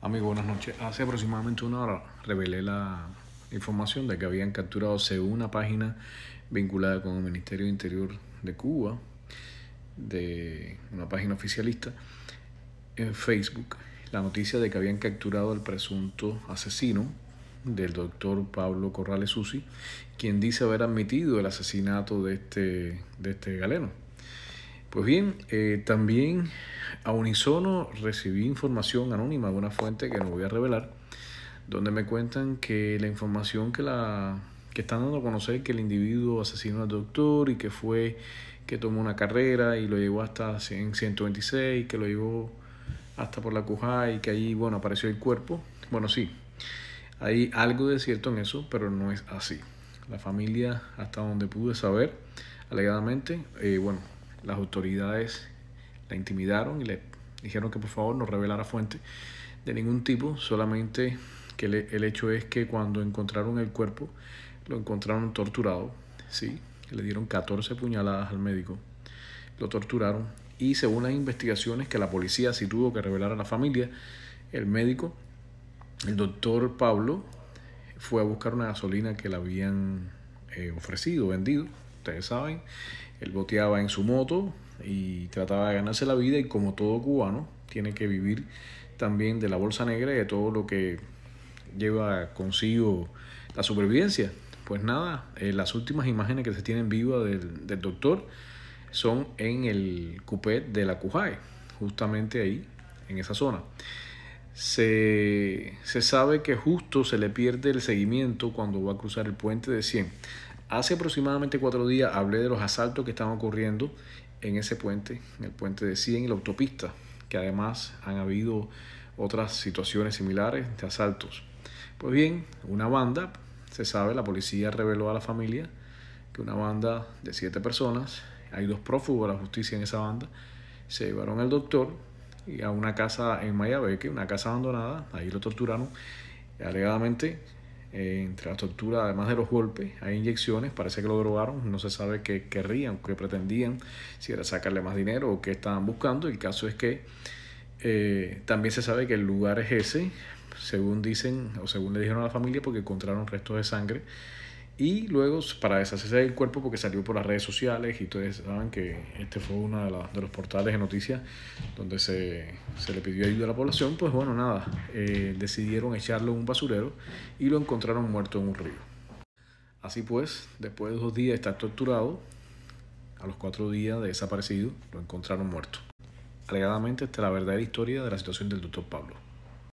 Amigo, buenas noches. Hace aproximadamente una hora revelé la información de que habían capturado, según una página vinculada con el Ministerio de Interior de Cuba, de una página oficialista, en Facebook, la noticia de que habían capturado al presunto asesino del doctor Pablo Corrales Susi, quien dice haber admitido el asesinato de este, de este galeno. Pues bien, eh, también a unisono recibí información anónima de una fuente que no voy a revelar, donde me cuentan que la información que, la, que están dando a conocer que el individuo asesinó al doctor y que fue que tomó una carrera y lo llevó hasta en 126, que lo llevó hasta por la cuja y que ahí, bueno, apareció el cuerpo. Bueno, sí, hay algo de cierto en eso, pero no es así. La familia, hasta donde pude saber, alegadamente, eh, bueno, las autoridades la intimidaron y le dijeron que por favor no revelara fuente de ningún tipo, solamente que el hecho es que cuando encontraron el cuerpo, lo encontraron torturado, ¿sí? le dieron 14 puñaladas al médico, lo torturaron y según las investigaciones que la policía sí tuvo que revelar a la familia, el médico, el doctor Pablo, fue a buscar una gasolina que le habían eh, ofrecido, vendido, ustedes saben. Él boteaba en su moto y trataba de ganarse la vida y como todo cubano tiene que vivir también de la bolsa negra y de todo lo que lleva consigo la supervivencia. Pues nada, eh, las últimas imágenes que se tienen viva del, doctor son en el cupé de la Cujae, justamente ahí, en esa zona. Se, se, sabe que justo se le pierde el seguimiento cuando va a cruzar el puente de 100. Hace aproximadamente cuatro días hablé de los asaltos que están ocurriendo en ese puente, en el puente de Cien y la autopista, que además han habido otras situaciones similares de asaltos. Pues bien, una banda, se sabe, la policía reveló a la familia que una banda de siete personas, hay dos prófugos de la justicia en esa banda, se llevaron al doctor y a una casa en Mayabeque, una casa abandonada, ahí lo torturaron, alegadamente eh, entre la tortura, además de los golpes, hay inyecciones, parece que lo drogaron, no se sabe qué querrían, qué pretendían, si era sacarle más dinero o qué estaban buscando. El caso es que eh, también se sabe que el lugar es ese, según dicen o según le dijeron a la familia, porque encontraron restos de sangre y luego para deshacerse del cuerpo porque salió por las redes sociales y ustedes saben que este fue uno de, los portales de noticias donde se, le pidió ayuda a la población, pues bueno, nada, eh, decidieron echarlo en un basurero y lo encontraron muerto en un río. Así pues, después de dos días de estar torturado, a los cuatro días de desaparecido, lo encontraron muerto. Alegadamente, esta es la verdadera historia de la situación del doctor Pablo.